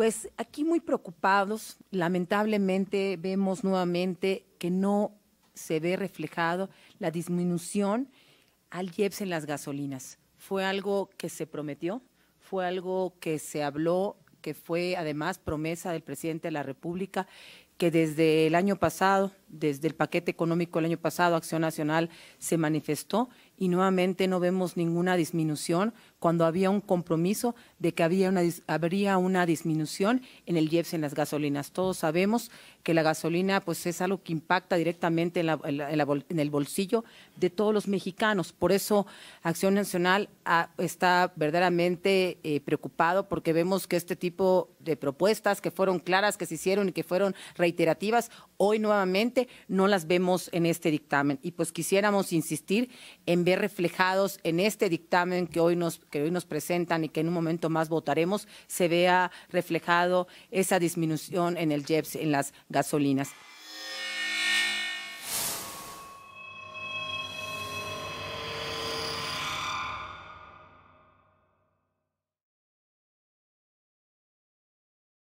Pues aquí muy preocupados, lamentablemente vemos nuevamente que no se ve reflejado la disminución al IEPS en las gasolinas. Fue algo que se prometió, fue algo que se habló, que fue además promesa del presidente de la República, que desde el año pasado desde el paquete económico el año pasado, Acción Nacional se manifestó y nuevamente no vemos ninguna disminución cuando había un compromiso de que había una, habría una disminución en el IEPS en las gasolinas. Todos sabemos que la gasolina pues, es algo que impacta directamente en, la, en, el bolsillo de todos los mexicanos. Por eso Acción Nacional ah, está verdaderamente eh, preocupado porque vemos que este tipo de propuestas que fueron claras, que se hicieron y que fueron reiterativas, hoy nuevamente no las vemos en este dictamen. Y pues quisiéramos insistir en ver reflejados en este dictamen que hoy nos, que hoy nos presentan y que en un momento más votaremos, se vea reflejado esa disminución en el JEPS, en las gasolinas.